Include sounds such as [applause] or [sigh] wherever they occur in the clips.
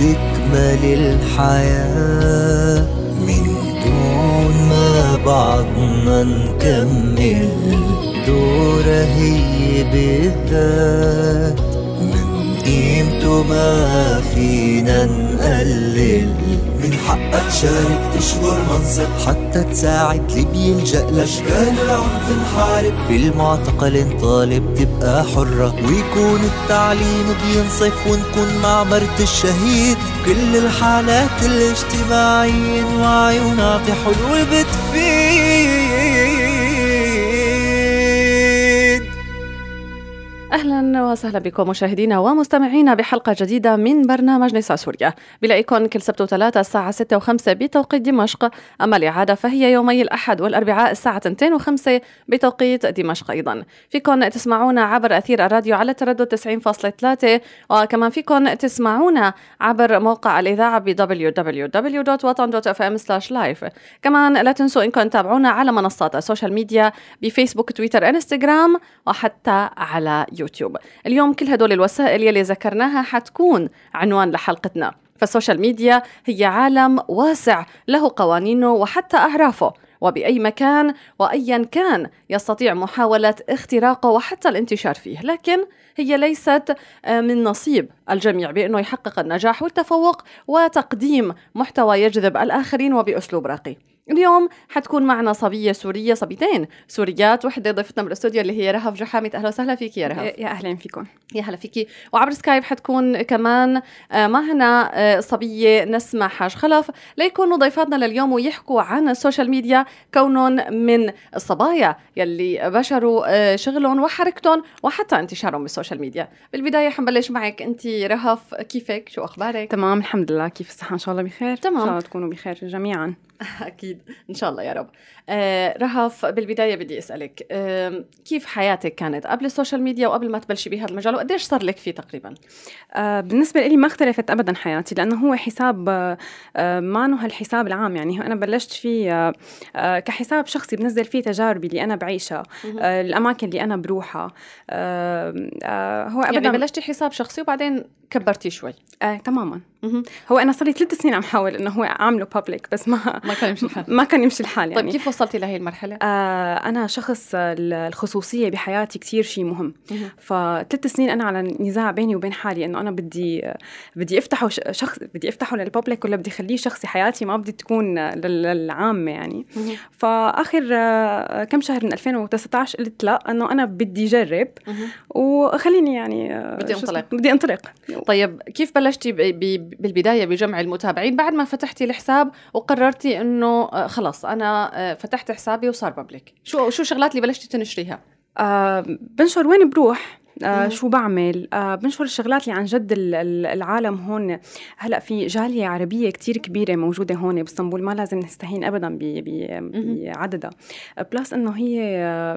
تكمل الحياة من دون ما بعضنا نكمل دوره هي بالذات قيمته ما فينا نقلل من حقك تشارك تشغل منصب حتى تساعد اللي بيلجأ لأشكال العنف نحارب بالمعتقل نطالب تبقى حرة ويكون التعليم بينصف ونكون معبرة الشهيد كل الحالات الاجتماعية نوعي ونعطي حلول بتفيد وسهلا بكم مشاهدينا ومستمعينا بحلقة جديدة من برنامج نساء سوريا بلاقيكم كل سبت وثلاثة الساعة ستة و5 بتوقيت دمشق أما الإعادة فهي يومي الأحد والأربعاء الساعة تنتين و بتوقيت دمشق أيضا فيكم تسمعونا عبر أثير الراديو على تردد 90.3 وكمان فيكم تسمعونا عبر موقع الإذاعة ب wwwwatanfm كمان لا تنسوا إنكم تتابعونا على منصات السوشيال ميديا بفيسبوك تويتر انستغرام وحتى على يوتيوب اليوم كل هدول الوسائل يلي ذكرناها حتكون عنوان لحلقتنا فالسوشيال ميديا هي عالم واسع له قوانينه وحتى أعرافه وبأي مكان وأيا كان يستطيع محاولة اختراقه وحتى الانتشار فيه لكن هي ليست آه، من نصيب الجميع بأنه يحقق النجاح والتفوق وتقديم محتوى يجذب الآخرين وبأسلوب راقي اليوم حتكون معنا صبية سورية صبيتين سوريات وحدة ضيفتنا بالاستوديو اللي هي رهف جحامي أهلا وسهلا فيك يا رهف يا أهلا فيكم يا هلا فيكي وعبر سكايب حتكون كمان آه، معنا آه، صبية نسمة حاج خلف ليكونوا ضيفاتنا لليوم ويحكوا عن السوشيال ميديا كونهم من الصبايا يلي بشروا آه، شغلهم وحركتهم وحتى انتشارهم بالسوشيال ميديا بالبداية حنبلش معك أنت رهف كيفك شو أخبارك؟ تمام الحمد لله كيف الصحة إن شاء الله بخير تمام إن شاء الله تكونوا بخير جميعا [laughs] اكيد ان شاء الله يا رب آه رهف بالبدايه بدي اسالك آه كيف حياتك كانت قبل السوشيال ميديا وقبل ما تبلشي بهذا المجال وقديش صار لك فيه تقريبا آه بالنسبه لي ما اختلفت ابدا حياتي لانه هو حساب آه, آه، ما هالحساب العام يعني انا بلشت فيه آه،, آه كحساب شخصي بنزل فيه تجاربي اللي انا بعيشها آه الاماكن اللي انا بروحها آه آه هو يعني ابدا يعني بلشتي حساب شخصي وبعدين كبرتي شوي آه، تماما هو انا صار لي ثلاث سنين عم حاول انه هو اعمله بابليك بس ما [laughs] ما كان يمشي الحال ما كان يمشي الحال طيب، يعني طيب كيف وصلتي لهي المرحله آه، انا شخص الخصوصيه بحياتي كثير شيء مهم فثلاث سنين انا على نزاع بيني وبين حالي انه انا بدي بدي افتحه شخص بدي افتحه للبابليك ولا بدي اخليه شخصي حياتي ما بدي تكون للعامه يعني فاخر آه، كم شهر من 2019 قلت لا انه انا بدي اجرب وخليني يعني آه، بدي انطلق بدي انطلق طيب كيف بلشتي بالبدايه بجمع المتابعين بعد ما فتحتي الحساب وقررتي انه آه، خلص انا آه، فتحت حسابي وصار بابليك شو شو الشغلات اللي بلشتي تنشريها آه بنشر وين بروح آه شو بعمل آه بنشر الشغلات اللي عن جد العالم هون هلا في جاليه عربيه كتير كبيره موجوده هون باسطنبول ما لازم نستهين ابدا بعددها بلس انه هي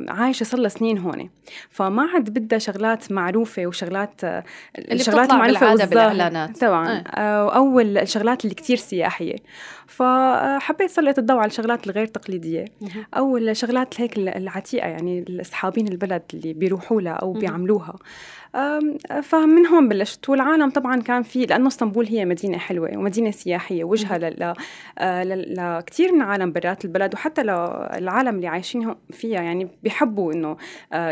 عايشه صار لها سنين هون فما عاد بدها شغلات معروفه وشغلات اللي الشغلات المعروفه بالعاده بالاعلانات طبعا آه. واول الشغلات اللي كتير سياحيه فحبيت سلط الضوء على الشغلات الغير تقليديه او الشغلات هيك العتيقه يعني اصحابين البلد اللي بيروحوا لها او بيعملوها فمن هون بلشت والعالم طبعا كان في لانه اسطنبول هي مدينه حلوه ومدينه سياحيه وجهه آه، لكثير من عالم برات البلد وحتى للعالم اللي عايشين فيها يعني بيحبوا انه آه،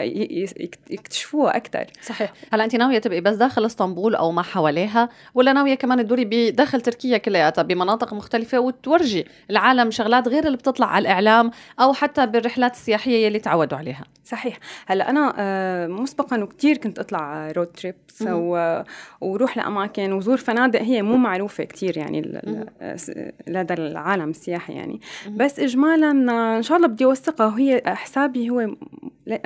يكتشفوها اكثر صحيح هلا انت ناويه تبقي بس داخل اسطنبول او ما حواليها ولا ناويه كمان تدوري بداخل تركيا كلياتها بمناطق مختلفه وتورجي العالم شغلات غير اللي بتطلع على الاعلام او حتى بالرحلات السياحيه اللي تعودوا عليها صحيح هلا انا آه، مسبقا وكثير كنت اطلع رود آه، تريبس وروح لاماكن وزور فنادق هي مو معروفه كثير يعني آه، لدى العالم السياحي يعني بس اجمالا ان شاء الله بدي اوثقها وهي حسابي هو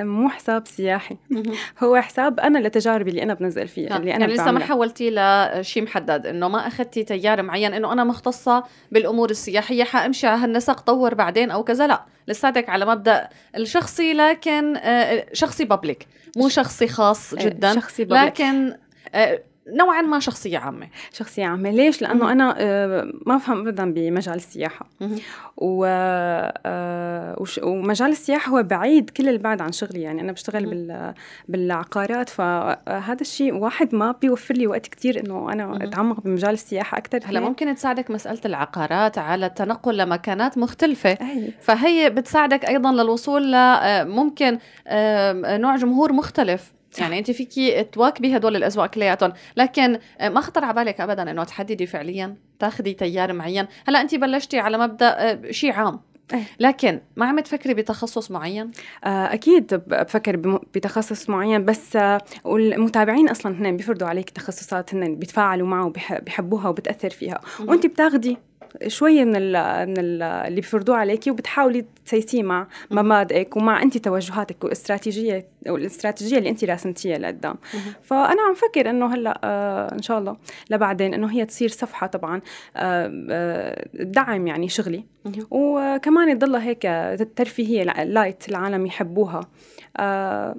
مو حساب سياحي [laughs] هو حساب انا لتجاربي اللي انا بنزل فيها نعم. اللي انا يعني لسه ما حولتي لشيء محدد انه ما اخذتي تيار معين انه انا مختصه بالامور السياحيه حامشي على هالنسق طور بعدين او كذا لا لساتك على مبدا الشخصي لكن آه، شخصي بابليك مو شخصي خاص إيه، جدا شخصي بابليك. لكن آه، نوعا ما شخصية عامة شخصية عامة ليش؟ لأنه أنا آه، ما أفهم أبدا بمجال السياحة و... آه، ومجال السياحة هو بعيد كل البعد عن شغلي يعني أنا بشتغل بال... بالعقارات فهذا آه، الشيء واحد ما بيوفر لي وقت كتير إنه أنا أتعمق بمجال السياحة أكثر هلا ممكن تساعدك مسألة العقارات على التنقل لمكانات مختلفة أي. فهي بتساعدك أيضا للوصول لممكن نوع جمهور مختلف يعني انت فيكي تواكبي هدول الاذواق كلياتهم لكن آه، ما خطر على بالك ابدا انه تحددي فعليا تاخدي تيار معين هلا انت بلشتي على مبدا آه، شيء عام إيه. لكن ما عم تفكري بتخصص معين؟ آه، أكيد بفكر بتخصص معين بس والمتابعين أصلا هن بيفرضوا عليك تخصصات هن بيتفاعلوا معه وبيحبوها وبتأثر فيها وأنت بتاخدي شويه من ال من ال اللي بفرضوه عليكي وبتحاولي تسيسيه مع مبادئك ومع انت توجهاتك واستراتيجيه والاستراتيجيه اللي انت راسمتيها لقدام فانا عم فكر انه هلا آه ان شاء الله لبعدين انه هي تصير صفحه طبعا تدعم آه, آه، يعني شغلي وكمان تضلها هيك ترفيهيه لايت العالم يحبوها آه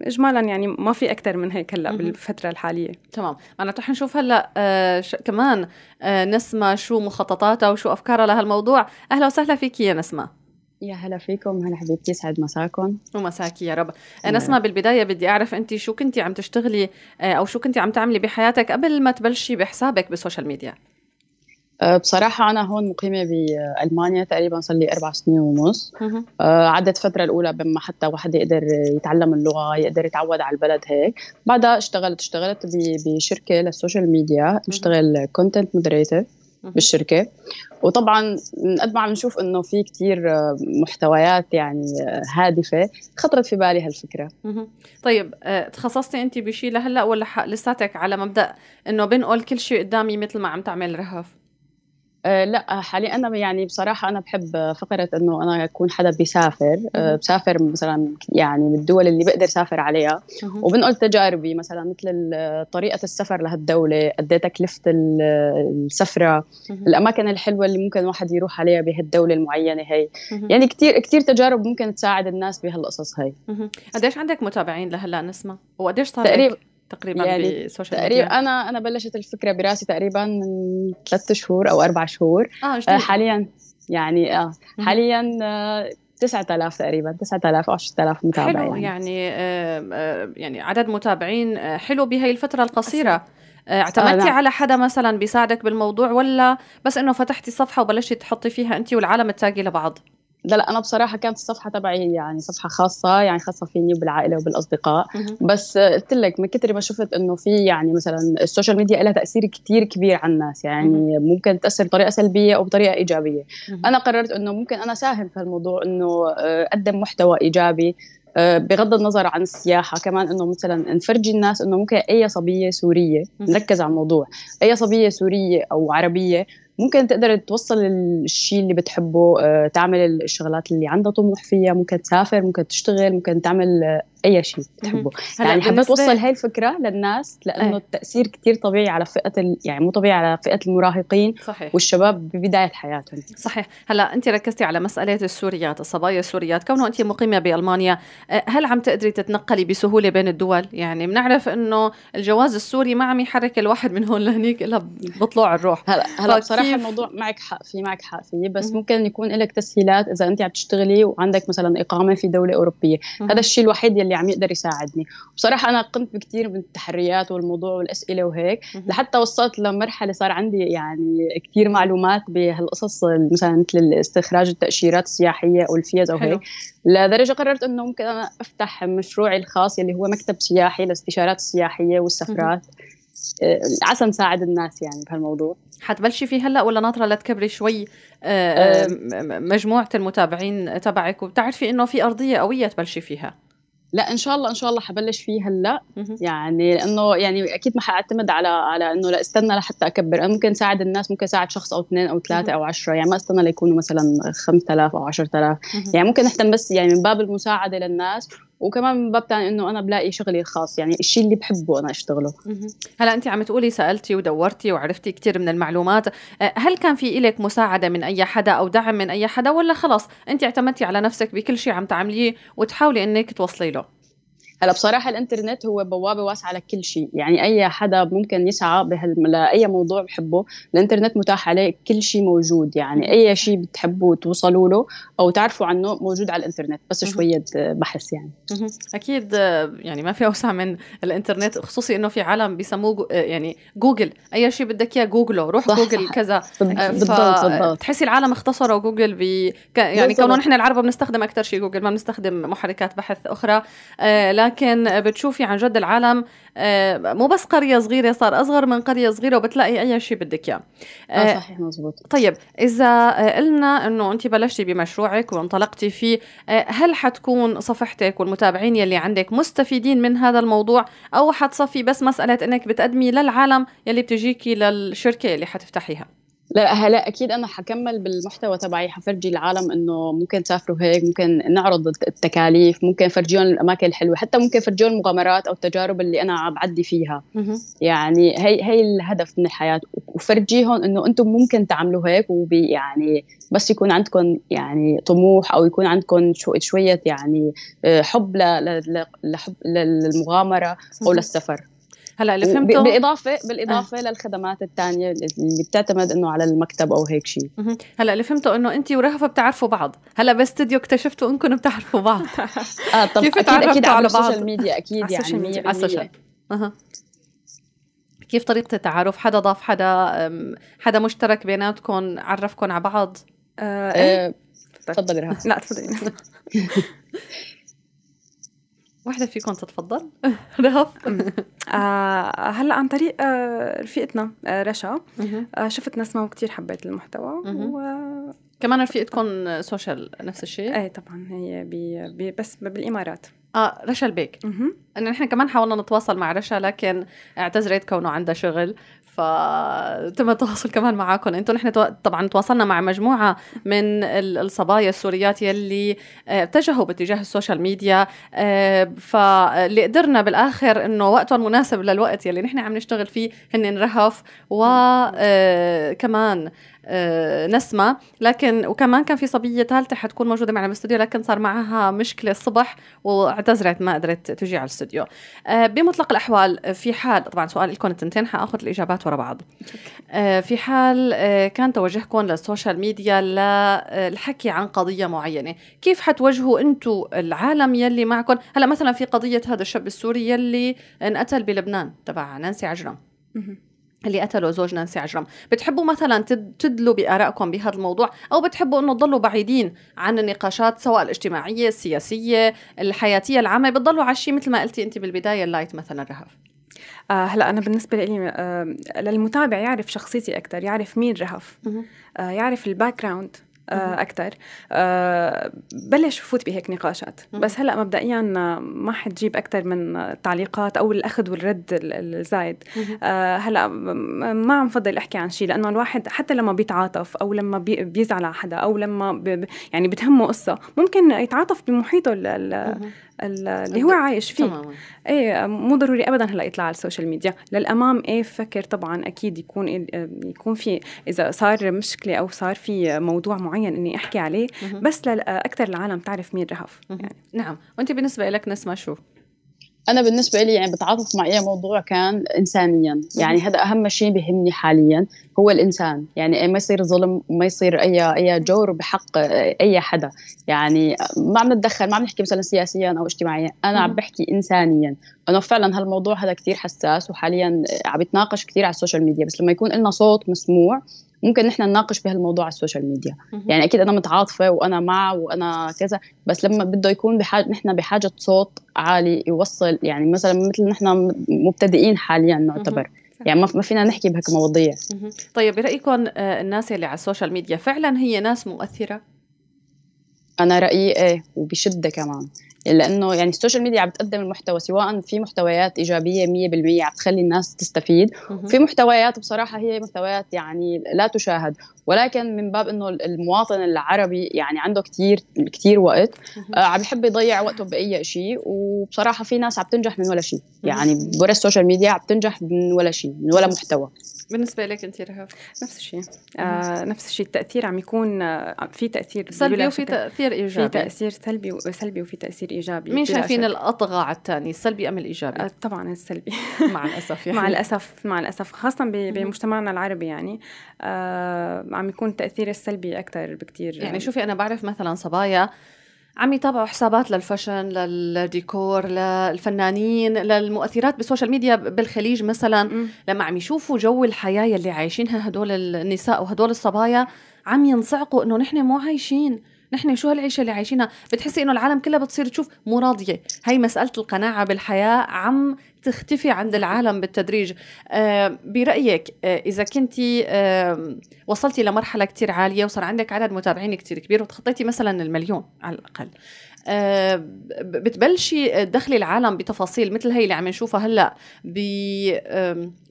اجمالا يعني ما في اكثر من هيك هلا بالفتره الحاليه تمام معناته رح نشوف هلا آه كمان آه نسمه شو مخططاتها وشو افكارها لهالموضوع اهلا وسهلا فيك يا نسمه يا هلا فيكم هلا حبيبتي يسعد مساكم ومساك يا رب نسمة بالبداية بدي أعرف أنت شو كنتي عم تشتغلي آه، أو شو كنتي عم تعملي بحياتك قبل ما تبلشي بحسابك بالسوشيال ميديا آه، بصراحة أنا هون مقيمة بألمانيا تقريبا صار لي أربع سنين ونص آه، عدت فترة الأولى بما حتى واحد يقدر يتعلم اللغة يقدر يتعود على البلد هيك بعدها اشتغلت اشتغلت بشركة للسوشيال ميديا بشتغل كونتنت مودريتر بالشركه وطبعا من قد ما عم نشوف انه في كثير آه، محتويات يعني هادفه خطرت في بالي هالفكره طيب تخصصتي انت بشيء لهلا ولا لساتك على مبدا انه بنقول كل شيء قدامي مثل ما عم تعمل رهف آه، لا حاليا انا يعني بصراحه انا بحب فكره انه انا اكون حدا بيسافر آه، بسافر مثلا يعني بالدول اللي بقدر سافر عليها وبنقل تجاربي مثلا مثل طريقه السفر لهالدوله قد تكلفه السفره الاماكن الحلوه اللي ممكن الواحد يروح عليها بهالدوله المعينه هي يعني كثير كثير تجارب ممكن تساعد الناس بهالقصص هي قديش عندك متابعين لهلا نسمع وقديش صار تقريبا تقريبا يعني بالسوشيال تقريبا ميديا. انا انا بلشت الفكره براسي تقريبا من ثلاث شهور او اربع شهور آه, آه، جديد. حاليا يعني اه حاليا آه 9000 تقريبا 9000 او 10000 متابع حلو يعني يعني, آه, آه، يعني عدد متابعين آه، حلو بهي الفتره القصيره اعتمدتي آه على حدا مثلا بيساعدك بالموضوع ولا بس انه فتحتي صفحه وبلشتي تحطي فيها انت والعالم التاجي لبعض لا لا انا بصراحه كانت الصفحه تبعي يعني صفحه خاصه يعني خاصه فيني وبالعائله وبالاصدقاء بس قلت لك من كثر ما شفت انه في يعني مثلا السوشيال ميديا لها تاثير كثير كبير على الناس يعني ممكن تاثر بطريقه سلبيه او بطريقه ايجابيه انا قررت انه ممكن انا ساهم في الموضوع انه آه، اقدم محتوى ايجابي آه، بغض النظر عن السياحه كمان انه مثلا نفرجي الناس انه ممكن اي صبيه سوريه نركز على الموضوع اي صبيه سوريه او عربيه ممكن تقدر توصل الشيء اللي بتحبه آه، تعمل الشغلات اللي عندها طموح فيها ممكن تسافر ممكن تشتغل ممكن تعمل آه، اي شيء بتحبه يعني حابه توصل هاي الفكره للناس لانه أي. التاثير كتير طبيعي على فئه ال... يعني مو طبيعي على فئه المراهقين صحيح. والشباب ببدايه حياتهم صحيح هلا انت ركزتي على مساله السوريات الصبايا السوريات كونه انت مقيمه بالمانيا آه، هل عم تقدري تتنقلي بسهوله بين الدول يعني بنعرف انه الجواز السوري ما عم يحرك الواحد من هون لهنيك الا بطلوع الروح هلا هلا بصراحه الموضوع معك حق فيه معك حق فيه بس مم. ممكن يكون لك تسهيلات اذا انت عم تشتغلي وعندك مثلا اقامه في دوله اوروبيه هذا الشيء الوحيد يلي اللي عم يقدر يساعدني بصراحه انا قمت بكثير من التحريات والموضوع والاسئله وهيك لحتى وصلت لمرحله صار عندي يعني كثير معلومات بهالقصص مثلا مثل الاستخراج التاشيرات السياحيه او الفيز او هيك لدرجه قررت انه ممكن انا افتح مشروعي الخاص اللي هو مكتب سياحي للاستشارات السياحيه والسفرات آه، عسى نساعد الناس يعني بهالموضوع حتبلشي فيه هلا ولا ناطره لتكبري شوي آه، آه. مجموعه المتابعين تبعك وبتعرفي انه في ارضيه قويه تبلشي فيها لا ان شاء الله ان شاء الله حبلش فيه هلا يعني لانه يعني اكيد ما حاعتمد على على انه لا استنى لحتى اكبر انا ممكن ساعد الناس ممكن ساعد شخص او اثنين او ثلاثه او عشرة يعني ما استنى ليكونوا مثلا 5000 او 10000 يعني ممكن نهتم بس يعني من باب المساعده للناس وكمان تاني انه انا بلاقي شغلي الخاص يعني الشيء اللي بحبه انا اشتغله هلا انت عم تقولي سالتي ودورتي وعرفتي كثير من المعلومات أه، هل كان في إلك مساعده من اي حدا او دعم من اي حدا ولا خلص انت اعتمدتي على نفسك بكل شيء عم تعمليه وتحاولي انك توصلي له هلا بصراحه الانترنت هو بوابه واسعه لكل شيء يعني اي حدا ممكن يسعى لاي موضوع بحبه الانترنت متاح عليه كل شيء موجود يعني اي شيء بتحبوا توصلوا له او تعرفوا عنه موجود على الانترنت بس شويه بحث يعني اكيد يعني ما في اوسع من الانترنت خصوصي انه في عالم بيسموه يعني جوجل اي شيء بدك اياه جوجله روح صح جوجل صح كذا بالضبط آه، بالضبط العالم اختصروا جوجل ب يعني كونه نحن العرب بنستخدم اكثر شيء جوجل ما بنستخدم محركات بحث اخرى آه، لكن لكن بتشوفي عن جد العالم آه، مو بس قريه صغيره صار اصغر من قريه صغيره وبتلاقي اي شيء بدك اياه آه، آه، صحيح مزبوط طيب اذا قلنا انه انت بلشتي بمشروعك وانطلقتي فيه هل حتكون صفحتك والمتابعين يلي عندك مستفيدين من هذا الموضوع او حتصفي بس مساله انك بتقدمي للعالم يلي بتجيكي للشركه اللي حتفتحيها لا هلا اكيد انا حكمل بالمحتوى تبعي حفرجي العالم انه ممكن تسافروا هيك ممكن نعرض التكاليف ممكن فرجيهم الاماكن الحلوه حتى ممكن فرجيهم المغامرات او التجارب اللي انا عم بعدي فيها يعني هي هي الهدف من الحياه وفرجيهم انه انتم ممكن تعملوا هيك ويعني بس يكون عندكم يعني طموح او يكون عندكم شو شويه يعني آه، حب لحب للمغامره او للسفر هلا اللي فهمته بالاضافه بالاضافه آه. للخدمات الثانيه اللي بتعتمد انه على المكتب او هيك شيء هلا اللي فهمته انه انت ورهفه بتعرفوا بعض هلا باستديو اكتشفتوا انكم بتعرفوا بعض [laughs] آه،, اه طب كيف اكيد اكيد على بعض على السوشيال ميديا اكيد على يعني ميديا. على السوشيال أه. كيف طريقه التعارف حدا ضاف حدا حدا مشترك بيناتكم عرفكم على بعض آه. آه. إيه؟ تفضلي رهف لا تفضلي [laughs] [laughs] واحدة فيكم تتفضل [laughs] رهف أمم. آه هلا عن طريق آه رفيقتنا آه رشا آه شفت نسمة وكتير حبيت المحتوى و... كمان رفيقتكم سوشيال نفس الشيء؟ ايه طبعا هي بي بي بس بالامارات اه رشا البيك انه نحن كمان حاولنا نتواصل مع رشا لكن اعتذرت كونه عندها شغل فتم التواصل كمان معكم انتم نحن طبعا تواصلنا مع مجموعه من الصبايا السوريات يلي آه، اتجهوا باتجاه السوشيال ميديا آه، فاللي قدرنا بالاخر انه وقتهم مناسب للوقت يلي نحن عم نشتغل فيه هن رهف وكمان آه، آه، نسمة لكن وكمان كان في صبية ثالثة حتكون موجودة معنا بالاستوديو لكن صار معها مشكلة الصبح واعتذرت ما قدرت تجي على الاستوديو آه، بمطلق الأحوال في حال طبعا سؤال لكم التنتين حاخذ الإجابات ورا بعض آه، في حال كان توجهكم للسوشيال ميديا للحكي عن قضية معينة كيف حتوجهوا أنتم العالم يلي معكم هلا مثلا في قضية هذا الشاب السوري يلي انقتل بلبنان تبع نانسي عجرم اللي قتلوا زوج نانسي عجرم بتحبوا مثلا تدلوا بآرائكم بهذا الموضوع أو بتحبوا أنه تضلوا بعيدين عن النقاشات سواء الاجتماعية السياسية الحياتية العامة بتضلوا على شيء مثل ما قلتي أنت بالبداية اللايت مثلا رهف آه هلا انا بالنسبه لي آه للمتابع يعرف شخصيتي اكثر يعرف مين رهف آه يعرف الباك جراوند آه، اكثر آه، بلش فوت بهيك نقاشات بس هلا مبدئيا ما حتجيب اكثر من تعليقات او الاخذ والرد الزايد آه، هلا ما عم فضل احكي عن شيء لانه الواحد حتى لما بيتعاطف او لما بيزعل على حدا او لما يعني بتهمه قصه ممكن يتعاطف بمحيطه اللي هو عايش فيه تماما ايه مو ضروري ابدا هلا يطلع على السوشيال ميديا للامام ايه فكر طبعا اكيد يكون يكون في اذا صار مشكله او صار في موضوع معين اني احكي عليه بس اكثر العالم تعرف مين رهف يعني. نعم وانت بالنسبه لك نسمه شو انا بالنسبه لي يعني بتعاطف مع اي موضوع كان انسانيا يعني هذا اهم شيء بهمني حاليا هو الانسان يعني ما يصير ظلم ما يصير اي اي جور بحق اي حدا يعني ما عم نتدخل ما عم نحكي مثلا سياسيا او اجتماعيا انا عم بحكي انسانيا انه فعلا هالموضوع هذا كثير حساس وحاليا عم يتناقش كثير على السوشيال ميديا بس لما يكون لنا صوت مسموع ممكن نحن نناقش بهالموضوع على السوشيال ميديا يعني اكيد انا متعاطفه وانا مع وانا كذا بس لما بده يكون بحاجه نحن بحاجه صوت عالي يوصل يعني مثلا مثل نحن مبتدئين حاليا نعتبر يعني ما فينا نحكي بهالمواضيع طيب برايكم آه، الناس اللي على السوشيال ميديا فعلا هي ناس مؤثره انا رايي ايه وبشده كمان لانه يعني السوشيال ميديا عم بتقدم المحتوى سواء في محتويات ايجابيه 100% عم تخلي الناس تستفيد وفي محتويات بصراحه هي محتويات يعني لا تشاهد ولكن من باب انه المواطن العربي يعني عنده كثير كثير وقت آه، عم بحب يضيع وقته باي شيء وبصراحه في ناس عم تنجح من ولا شيء يعني برا السوشيال ميديا عم تنجح من ولا شيء من ولا محتوى بالنسبه لك انت رهاب نفس الشيء آه نفس الشيء التاثير عم يكون آه، في تاثير سلبي وفي تاثير ايجابي في تاثير سلبي وسلبي وفي تاثير ايجابي مين شايفين الاطغى على الثاني السلبي ام الايجابي آه طبعا السلبي [laughs] مع الاسف يعني. مع الاسف مع الاسف خاصه بمجتمعنا العربي يعني آه عم يكون التاثير السلبي اكثر بكثير يعني, يعني شوفي انا بعرف مثلا صبايا عم يتابعوا حسابات للفاشن للديكور للفنانين للمؤثرات بالسوشيال ميديا بالخليج مثلا م. لما عم يشوفوا جو الحياه اللي عايشينها هدول النساء وهدول الصبايا عم ينصعقوا انه نحن مو عايشين نحن شو هالعيشه اللي عايشينها بتحسي انه العالم كلها بتصير تشوف مو راضيه هي مساله القناعه بالحياه عم تختفي عند العالم بالتدريج آه، برأيك آه، إذا كنت وصلتي لمرحلة كتير عالية وصار عندك عدد متابعين كتير كبير وتخطيتي مثلا المليون على الأقل آه، بتبلشي تدخلي العالم بتفاصيل مثل هي اللي عم نشوفها هلا ب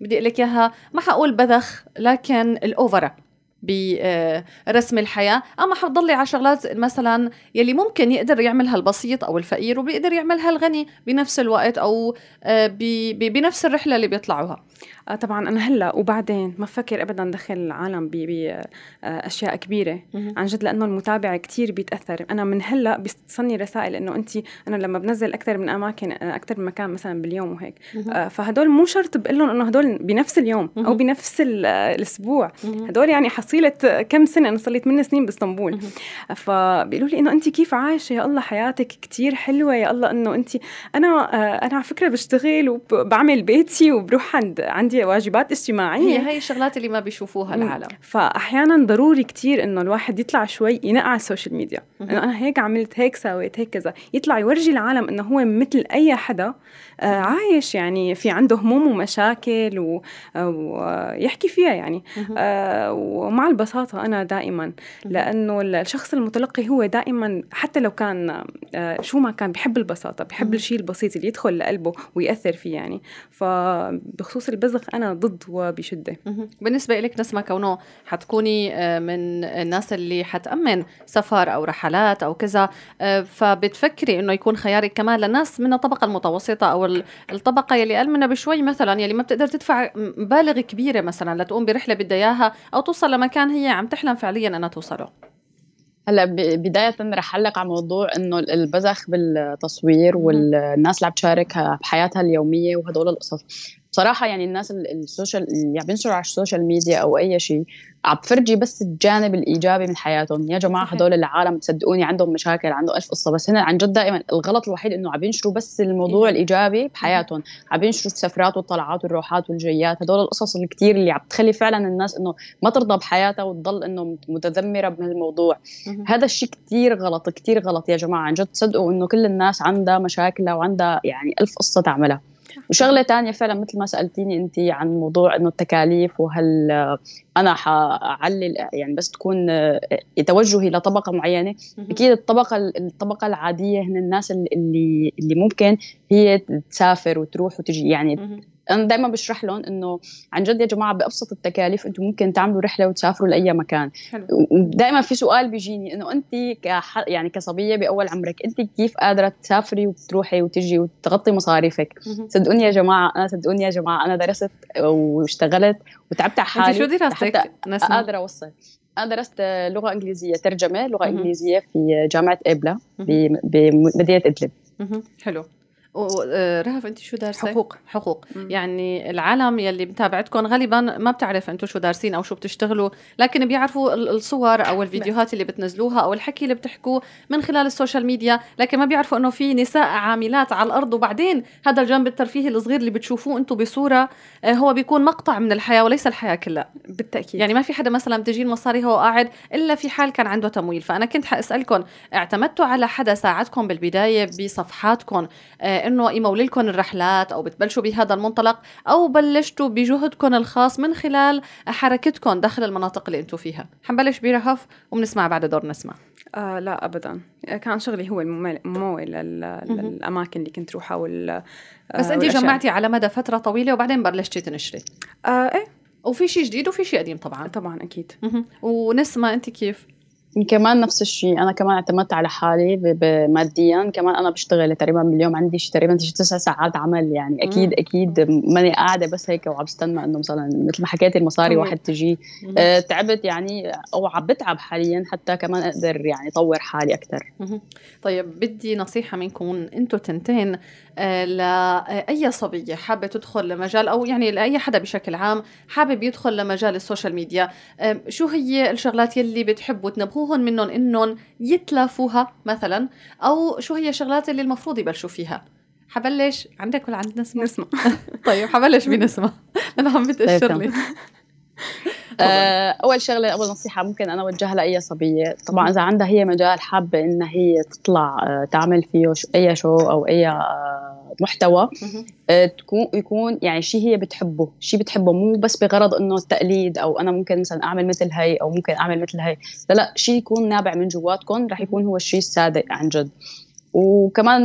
بدي اقول لك اياها ما حقول بذخ لكن الاوفره برسم الحياة أما حتضلي على شغلات مثلا يلي ممكن يقدر يعملها البسيط أو الفقير وبيقدر يعملها الغني بنفس الوقت أو آه، بنفس الرحلة اللي بيطلعوها آه طبعا انا هلا وبعدين ما بفكر ابدا دخل العالم باشياء آه كبيره عن جد لانه المتابع كتير بيتاثر انا من هلا بتصلني رسائل انه انت انا لما بنزل اكثر من اماكن آه، اكثر من مكان مثلا باليوم وهيك آه فهدول مو شرط بقول لهم انه هدول بنفس اليوم او بنفس آه، الاسبوع هدول يعني حصيله كم سنه انا صار لي سنين باسطنبول فبيقولوا لي انه انت كيف عايشه يا الله حياتك كتير حلوه يا الله انه انت انا آه، انا على فكره بشتغل وبعمل بيتي وبروح عند عندي واجبات اجتماعيه هي هي الشغلات اللي ما بيشوفوها العالم فاحيانا ضروري كتير انه الواحد يطلع شوي ينقع على السوشيال ميديا انه انا هيك عملت هيك سويت هيك كذا يطلع يورجي العالم انه هو مثل اي حدا آه، عايش يعني في عنده هموم ومشاكل آه، ويحكي فيها يعني آه، ومع البساطة أنا دائما لأنه الشخص المتلقي هو دائما حتى لو كان شو ما كان بحب البساطة بحب الشيء البسيط اللي يدخل لقلبه ويأثر فيه يعني فبخصوص البزغ أنا ضد وبشدة بالنسبة لك نسمة كونه حتكوني من الناس اللي حتأمن سفر أو رحلات أو كذا فبتفكري إنه يكون خيارك كمان للناس من الطبقة المتوسطة أو الطبقه يلي اقل منها بشوي مثلا يلي ما بتقدر تدفع مبالغ كبيره مثلا لتقوم برحله بدها اياها او توصل لمكان هي عم تحلم فعليا انها توصله هلا بداية رح علق على موضوع انه البذخ بالتصوير نعم. والناس اللي عم تشارك بحياتها اليومية وهدول القصص، بصراحه يعني الناس السوشيال اللي عم بينشروا على السوشيال ميديا او اي شيء عم بفرجي بس الجانب الايجابي من حياتهم يا جماعه هدول العالم صدقوني عندهم مشاكل عندهم ألف قصه بس هن عن جد دائما الغلط الوحيد انه عم بينشروا بس الموضوع إيه. الايجابي بحياتهم عم بينشروا السفرات والطلعات والروحات والجيات هدول القصص الكثير اللي عم تخلي فعلا الناس انه ما ترضى بحياتها وتضل انه متذمره بهالموضوع هذا الشيء كثير غلط كثير غلط يا جماعه عن جد صدقوا انه كل الناس عندها مشاكلها وعندها يعني ألف قصه تعملها وشغله تانية فعلا مثل ما سالتيني انت عن موضوع انه التكاليف وهل انا حعلل يعني بس تكون آه، توجهي لطبقه معينه اكيد الطبقه الطبقه العاديه هن الناس اللي اللي ممكن هي تسافر وتروح وتجي يعني انا دائما بشرح لهم انه عن جد يا جماعه بابسط التكاليف انتم ممكن تعملوا رحله وتسافروا لاي مكان ودائما في سؤال بيجيني انه انت كح... يعني كصبيه باول عمرك انت كيف قادره تسافري وتروحي وتجي وتغطي مصاريفك صدقوني يا جماعه انا صدقوني يا جماعه انا درست واشتغلت وتعبت على حالي انت شو دراستك؟ قادره اوصل انا درست لغه انجليزيه ترجمه لغه انجليزيه في جامعه ابلا بمدينه ادلب حلو آه، رهف انت شو دارسه؟ حقوق حقوق مم. يعني العالم يلي متابعتكم غالبا ما بتعرف انتم شو دارسين او شو بتشتغلوا لكن بيعرفوا الصور او الفيديوهات اللي بتنزلوها او الحكي اللي بتحكوه من خلال السوشيال ميديا لكن ما بيعرفوا انه في نساء عاملات على الارض وبعدين هذا الجانب الترفيهي الصغير اللي بتشوفوه انتم بصوره آه، هو بيكون مقطع من الحياه وليس الحياه كلها بالتاكيد يعني ما في حدا مثلا بتجي المصاري هو قاعد الا في حال كان عنده تمويل فانا كنت حاسالكم اعتمدتوا على حدا ساعدكم بالبدايه بصفحاتكم آه، انه يمول لكم الرحلات او بتبلشوا بهذا المنطلق او بلشتوا بجهدكم الخاص من خلال حركتكم داخل المناطق اللي انتم فيها حنبلش برهف وبنسمع بعد دور نسمع آه لا ابدا كان شغلي هو الممول للاماكن اللي كنت روحها وال آه، بس انت جمعتي على مدى فتره طويله وبعدين بلشتي تنشري آه ايه وفي شيء جديد وفي شيء قديم طبعا طبعا اكيد ونسمة انت كيف كمان نفس الشيء انا كمان اعتمدت على حالي ماديا كمان انا بشتغل تقريبا باليوم عندي شيء تقريبا شي تسع ساعات عمل يعني اكيد مم. اكيد ماني قاعده بس هيك وعم بستنى انه مثلا مثل ما حكيت المصاري واحد تجي آه، تعبت يعني او عم بتعب حاليا حتى كمان اقدر يعني طور حالي اكثر طيب بدي نصيحه منكم انتم تنتين آه، لاي صبيه حابه تدخل لمجال او يعني لاي حدا بشكل عام حابب يدخل لمجال السوشيال ميديا آه، شو هي الشغلات يلي بتحبوا تنبهوا ينصحوهم منهم انهم يتلافوها مثلا او شو هي الشغلات اللي المفروض يبلشوا فيها حبلش عندك ولا عند نسمة؟ نسمة [laughs] طيب حبلش بنسمة [laughs] أنا عم بتأشر طيب، لي [laughs] آه، أول شغلة أول نصيحة ممكن أنا أوجهها لأي صبية طبعا إذا عندها هي مجال حابة انها هي تطلع آه، تعمل فيه أي شو أو أي آه، محتوى آه، تكون يكون يعني شيء هي بتحبه شيء بتحبه مو بس بغرض انه التقليد او انا ممكن مثلا اعمل مثل هي او ممكن اعمل مثل هي لا لا شيء يكون نابع من جواتكم رح يكون هو الشيء الصادق عن جد وكمان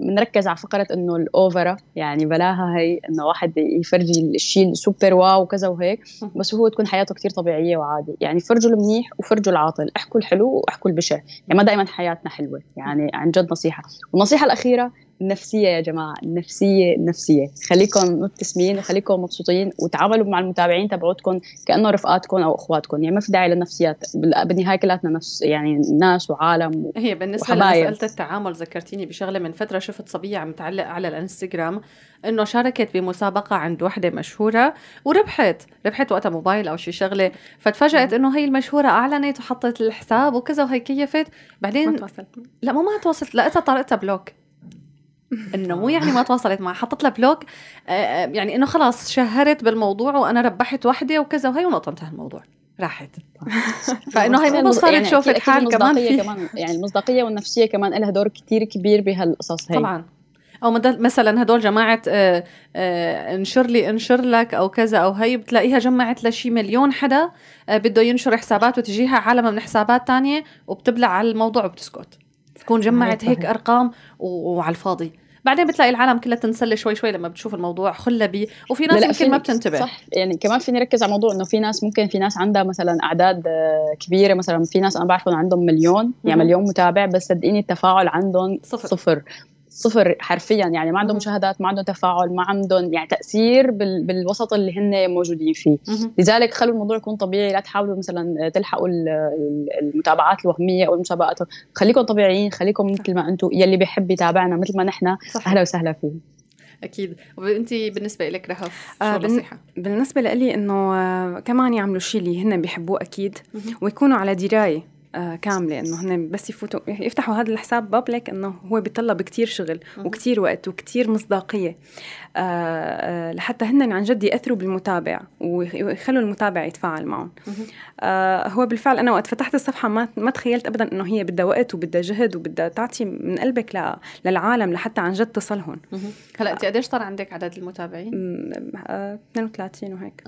بنركز على فقره انه الاوفرا يعني بلاها هي انه واحد يفرجي الشيء السوبر واو وكذا وهيك بس هو تكون حياته كتير طبيعيه وعادي يعني فرجوا المنيح وفرجوا العاطل احكوا الحلو واحكوا البشع يعني ما دائما حياتنا حلوه يعني عن جد نصيحه والنصيحه الاخيره النفسيه يا جماعه النفسيه النفسيه خليكم مبتسمين وخليكم مبسوطين وتعاملوا مع المتابعين تبعوتكم كانه رفقاتكم او اخواتكم يعني ما في داعي للنفسيات بالنهايه كلاتنا نفس يعني ناس وعالم هي بالنسبه لمساله التعامل ذكرتيني بشغله من فتره شفت صبيه عم تعلق على الانستغرام انه شاركت بمسابقه عند وحده مشهوره وربحت ربحت وقتها موبايل او شي شغله فتفاجات انه هي المشهوره اعلنت وحطت الحساب وكذا وهي كيفت بعدين ما تواصلت لا مو ما تواصلت لقيتها طريقتها بلوك انه مو يعني ما تواصلت معها حطت لها بلوك آه، آه، يعني انه خلاص شهرت بالموضوع وانا ربحت وحده وكذا وهي ونقطه انتهى الموضوع راحت [laughs] فانه هي مو صارت يعني شوفت حال كمان في كمان يعني المصداقيه والنفسيه كمان لها دور كتير كبير بهالقصص هي طبعا او مثلا هدول جماعه آآ آه، آآ انشر لي انشر لك او كذا او هي بتلاقيها جمعت لشي مليون حدا بده ينشر حسابات وتجيها عالمه من حسابات تانية وبتبلع على الموضوع وبتسكت تكون جمعت هيك ارقام وعلى الفاضي بعدين بتلاقي العالم كلها تنسل شوي شوي لما بتشوف الموضوع خلبي وفي ناس يمكن ما بتنتبه صح يعني كمان فيني ركز على موضوع انه في ناس ممكن في ناس عندها مثلا اعداد آه، كبيره مثلا في ناس انا بعرفهم عندهم مليون يعني مليون متابع بس صدقيني التفاعل عندهم صفر, صفر. صفر حرفيا يعني ما عندهم مشاهدات ما عندهم تفاعل ما عندهم يعني تاثير بال... بالوسط اللي هن موجودين فيه لذلك خلوا الموضوع يكون طبيعي لا تحاولوا مثلا تلحقوا المتابعات الوهميه او المسابقات خليكم طبيعيين خليكم مثل ما انتم يلي بيحب يتابعنا مثل ما نحن اهلا وسهلا فيه اكيد وانت بالنسبه لك رهف آه، شو النصيحه بالنسبه لي انه كمان يعملوا شيء اللي هن بيحبوه اكيد ويكونوا على درايه آه، كامله انه هن بس يفوتوا يفتحوا هذا الحساب بابليك انه هو بيتطلب كتير شغل وكتير وقت وكتير مصداقيه آه، آه، لحتى هن عن جد ياثروا بالمتابع ويخلوا المتابع يتفاعل معهم هو بالفعل انا وقت فتحت الصفحه ما ما تخيلت ابدا انه هي بدها وقت وبدها جهد وبدها تعطي من قلبك للعالم لحتى عن جد تصلهم هلا انت قديش صار عندك عدد المتابعين 32 وهيك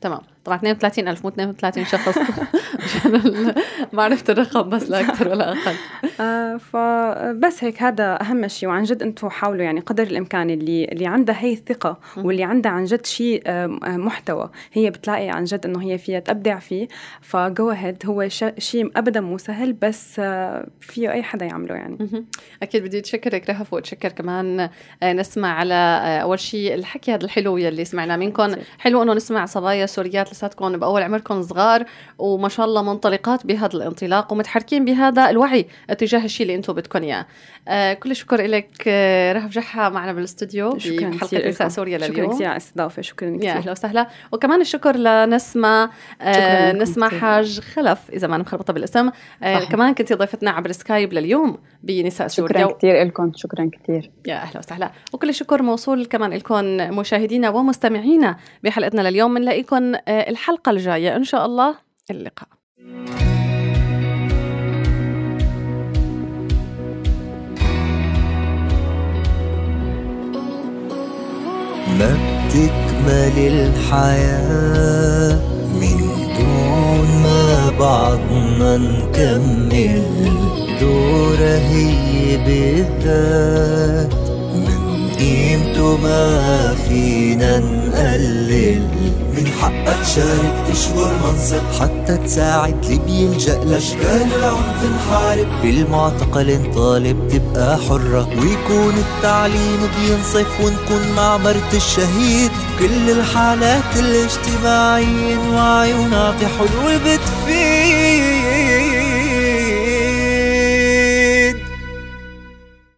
تمام طبعا 32 ألف مو 32 شخص [laughs] عشان ما عرفت الرقم بس لا أكثر ولا أقل آه، فبس هيك هذا أهم شيء وعن جد أنتم حاولوا يعني قدر الإمكان اللي اللي عندها هي الثقة واللي عندها عن جد شيء آه، محتوى هي بتلاقي عن جد إنه هي فيها تبدع فيه فجو أهيد هو شيء أبدا مو سهل بس آه، فيه أي حدا يعمله يعني أكيد بدي أتشكرك رهف وأتشكر كمان نسمع على أول شيء الحكي هذا الحلو يلي سمعناه منكم حلو إنه نسمع صبايا سوريات لساتكم باول عمركم صغار وما شاء الله منطلقات بهذا الانطلاق ومتحركين بهذا الوعي تجاه الشيء اللي انتم بدكم اياه آه، كل الشكر لك آه، رهف جحا معنا بالاستوديو بحلقه نساء سوريا لليوم شكرا كثير على الاستضافه شكرا كثير اهلا وسهلا وكمان الشكر لنسمه آه، نسمه حاج خلف اذا ما انا مخربطه بالاسم كمان كنت ضيفتنا عبر سكايب لليوم بنساء سوريا شكرا كثير لكم شكرا كثير يا اهلا وسهلا وكل الشكر موصول كمان لكم مشاهدينا ومستمعينا بحلقتنا لليوم بنلاقيكم معكم آه، الحلقة الجاية إن شاء الله اللقاء ما بتكمل الحياة من دون ما بعضنا نكمل دورة هي بالذات قيمته ما فينا نقلل من حقك تشارك تشغل منصب حتى تساعد اللي بيلجأ لأشكال العنف نحارب بالمعتقل نطالب تبقى حرة ويكون التعليم بينصف ونكون مع الشهيد كل الحالات الاجتماعية نوعي ونعطي حلول بتفيد